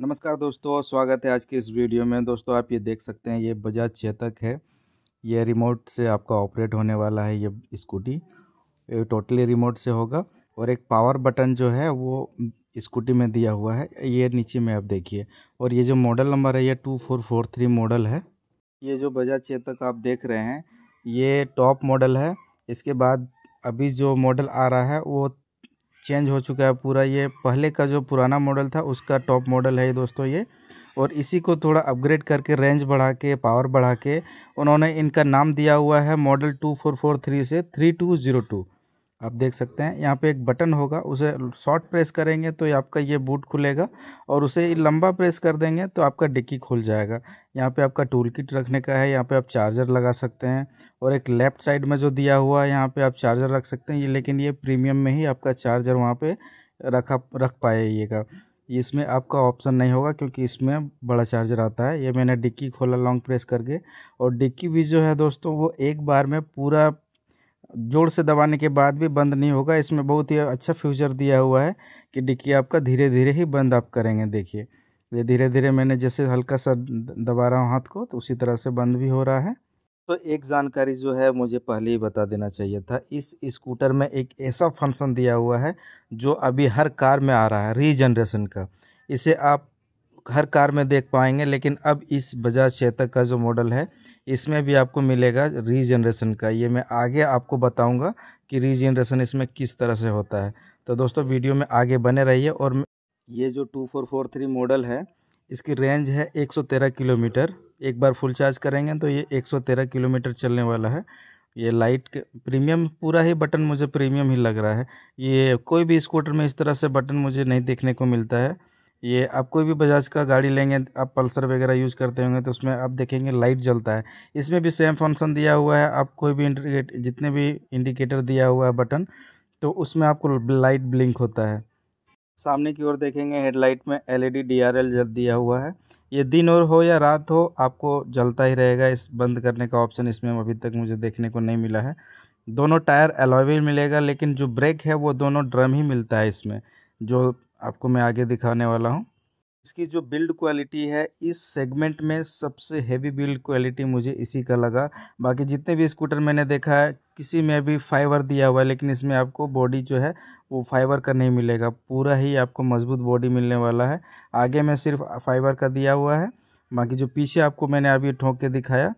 नमस्कार दोस्तों स्वागत है आज के इस वीडियो में दोस्तों आप ये देख सकते हैं ये बजाज चेतक है ये रिमोट से आपका ऑपरेट होने वाला है ये स्कूटी ये टोटली रिमोट से होगा और एक पावर बटन जो है वो स्कूटी में दिया हुआ है ये नीचे में आप देखिए और ये जो मॉडल नंबर है ये two four four three model है ये जो बजाज चेतक आप देख रहे हैं ये टॉप मॉडल है इसके बाद अभी जो मॉडल आ रहा है वो चेंज हो चुका है पूरा ये पहले का जो पुराना मॉडल था उसका टॉप मॉडल है दोस्तों ये और इसी को थोड़ा अपग्रेड करके रेंज बढ़ा के पावर बढ़ा के उन्होंने इनका नाम दिया हुआ है model two four four three से थ्री टू ज़ीरो टू आप देख सकते हैं यहाँ पे एक बटन होगा उसे शॉर्ट प्रेस करेंगे तो आपका ये बूट खुलेगा और उसे लंबा प्रेस कर देंगे तो आपका डिक्की खुल जाएगा यहाँ पे आपका टूल किट रखने का है यहाँ पे आप चार्जर लगा सकते हैं और एक लेफ़्ट साइड में जो दिया हुआ है यहाँ पे आप चार्जर रख सकते हैं ये लेकिन ये प्रीमियम में ही आपका चार्जर वहाँ पर रखा रख पाएगा इसमें आपका ऑप्शन नहीं होगा क्योंकि इसमें बड़ा चार्जर आता है ये मैंने डिक्की खोला लॉन्ग प्रेस करके और डिक्की भी जो है दोस्तों वो एक बार में पूरा जोर से दबाने के बाद भी बंद नहीं होगा इसमें बहुत ही अच्छा फ्यूचर दिया हुआ है कि डिक्की आपका धीरे धीरे ही बंद आप करेंगे देखिए ये धीरे धीरे मैंने जैसे हल्का सा दबा रहा हूँ हाथ को तो उसी तरह से बंद भी हो रहा है तो एक जानकारी जो है मुझे पहले ही बता देना चाहिए था इस स्कूटर में एक ऐसा फंक्शन दिया हुआ है जो अभी हर कार में आ रहा है रीजनरेशन का इसे आप हर कार में देख पाएंगे लेकिन अब इस बजाज चेतक का जो मॉडल है इसमें भी आपको मिलेगा रीजनरेशन का ये मैं आगे आपको बताऊंगा कि रीजनरेशन इसमें किस तरह से होता है तो दोस्तों वीडियो में आगे बने रहिए और ये जो two four four three model है इसकी रेंज है 113 किलोमीटर एक बार फुल चार्ज करेंगे तो ये 113 किलोमीटर चलने वाला है ये लाइट प्रीमियम पूरा ही बटन मुझे प्रीमियम ही लग रहा है ये कोई भी स्कूटर में इस तरह से बटन मुझे नहीं देखने को मिलता है ये आप कोई भी बजाज का गाड़ी लेंगे आप पल्सर वगैरह यूज़ करते होंगे तो उसमें आप देखेंगे लाइट जलता है इसमें भी सेम फंक्शन दिया हुआ है आप कोई भी इंडिकेट जितने भी इंडिकेटर दिया हुआ है बटन तो उसमें आपको लाइट ब्लिंक होता है सामने की ओर देखेंगे हेडलाइट में एल ई डी दिया हुआ है ये दिन और हो या रात हो आपको जलता ही रहेगा इस बंद करने का ऑप्शन इसमें अभी तक मुझे देखने को नहीं मिला है दोनों टायर एलॉय मिलेगा लेकिन जो ब्रेक है वो दोनों ड्रम ही मिलता है इसमें जो आपको मैं आगे दिखाने वाला हूँ इसकी जो बिल्ड क्वालिटी है इस सेगमेंट में सबसे हैवी बिल्ड क्वालिटी मुझे इसी का लगा बाकी जितने भी स्कूटर मैंने देखा है किसी में भी फाइबर दिया हुआ है लेकिन इसमें आपको बॉडी जो है वो फाइबर का नहीं मिलेगा पूरा ही आपको मजबूत बॉडी मिलने वाला है आगे में सिर्फ फाइबर का दिया हुआ है बाकी जो पीछे आपको मैंने अभी ठोंक के दिखाया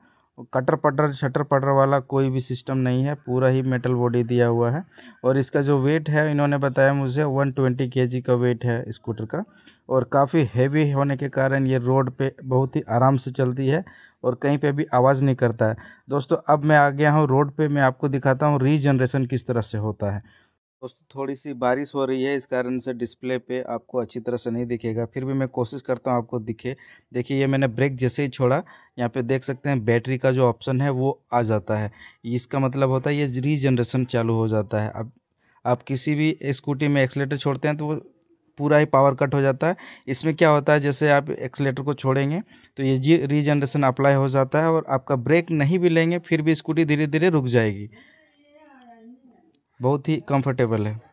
कटर पटर शटर पटर वाला कोई भी सिस्टम नहीं है पूरा ही मेटल बॉडी दिया हुआ है और इसका जो वेट है इन्होंने बताया मुझे 120 ट्वेंटी का वेट है स्कूटर का और काफ़ी हैवी होने के कारण ये रोड पे बहुत ही आराम से चलती है और कहीं पे भी आवाज़ नहीं करता है दोस्तों अब मैं आ गया हूँ रोड पे मैं आपको दिखाता हूँ रीजनरेशन किस तरह से होता है दोस्तों थोड़ी सी बारिश हो रही है इस कारण से डिस्प्ले पे आपको अच्छी तरह से नहीं दिखेगा फिर भी मैं कोशिश करता हूँ आपको दिखे देखिए ये मैंने ब्रेक जैसे ही छोड़ा यहाँ पे देख सकते हैं बैटरी का जो ऑप्शन है वो आ जाता है इसका मतलब होता है ये रीजनरेशन चालू हो जाता है अब आप किसी भी स्कूटी में एक्सलेटर छोड़ते हैं तो वो पूरा ही पावर कट हो जाता है इसमें क्या होता है जैसे आप एक्सलेटर को छोड़ेंगे तो ये जी रीजनरेशन अप्लाई हो जाता है और आपका ब्रेक नहीं भी लेंगे फिर भी स्कूटी धीरे धीरे रुक जाएगी बहुत ही कंफर्टेबल है